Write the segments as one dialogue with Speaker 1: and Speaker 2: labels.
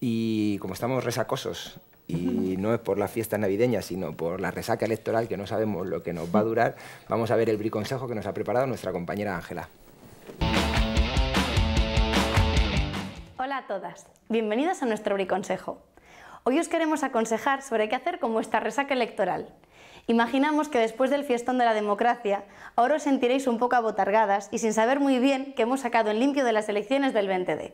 Speaker 1: Y como estamos resacosos, y no es por la fiesta navideña, sino por la resaca electoral que no sabemos lo que nos va a durar, vamos a ver el briconsejo que nos ha preparado nuestra compañera Ángela. Hola a todas, bienvenidas a nuestro briconsejo. Hoy os queremos aconsejar sobre qué hacer con vuestra resaca electoral. Imaginamos que después del fiestón de la democracia, ahora os sentiréis un poco abotargadas y sin saber muy bien que hemos sacado en limpio de las elecciones del 20D.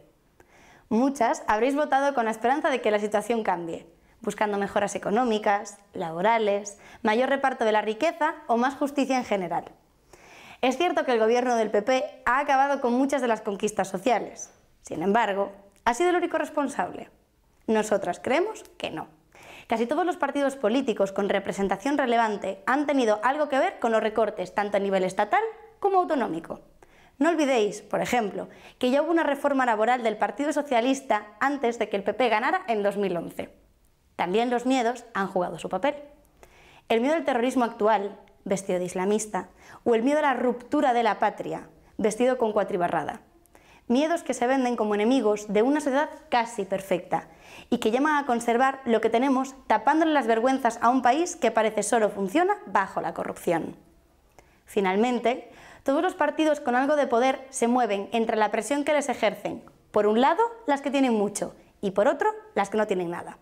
Speaker 1: Muchas habréis votado con la esperanza de que la situación cambie, buscando mejoras económicas, laborales, mayor reparto de la riqueza o más justicia en general. Es cierto que el gobierno del PP ha acabado con muchas de las conquistas sociales. Sin embargo, ¿ha sido el único responsable? Nosotras creemos que no. Casi todos los partidos políticos con representación relevante han tenido algo que ver con los recortes tanto a nivel estatal como autonómico. No olvidéis, por ejemplo, que ya hubo una reforma laboral del Partido Socialista antes de que el PP ganara en 2011. También los miedos han jugado su papel. El miedo al terrorismo actual, vestido de islamista, o el miedo a la ruptura de la patria, vestido con cuatribarrada. Miedos que se venden como enemigos de una sociedad casi perfecta y que llaman a conservar lo que tenemos tapándole las vergüenzas a un país que parece solo funciona bajo la corrupción. Finalmente, todos los partidos con algo de poder se mueven entre la presión que les ejercen. Por un lado, las que tienen mucho y por otro, las que no tienen nada.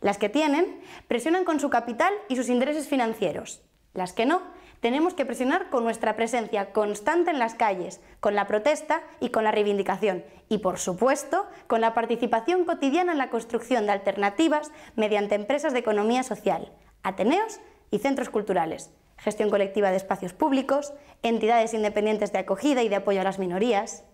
Speaker 1: Las que tienen presionan con su capital y sus intereses financieros. Las que no, tenemos que presionar con nuestra presencia constante en las calles, con la protesta y con la reivindicación, y por supuesto con la participación cotidiana en la construcción de alternativas mediante empresas de economía social, ateneos y centros culturales gestión colectiva de espacios públicos, entidades independientes de acogida y de apoyo a las minorías.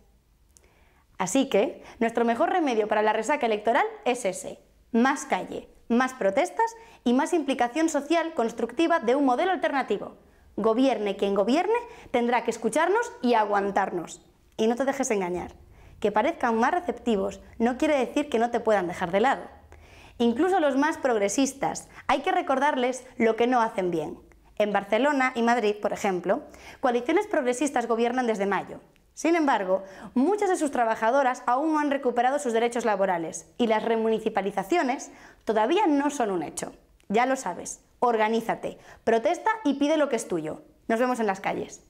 Speaker 1: Así que nuestro mejor remedio para la resaca electoral es ese, más calle, más protestas y más implicación social constructiva de un modelo alternativo. Gobierne quien gobierne, tendrá que escucharnos y aguantarnos. Y no te dejes engañar. Que parezcan más receptivos no quiere decir que no te puedan dejar de lado. Incluso los más progresistas, hay que recordarles lo que no hacen bien, en Barcelona y Madrid, por ejemplo, coaliciones progresistas gobiernan desde mayo. Sin embargo, muchas de sus trabajadoras aún no han recuperado sus derechos laborales y las remunicipalizaciones todavía no son un hecho. Ya lo sabes, organízate, protesta y pide lo que es tuyo. Nos vemos en las calles.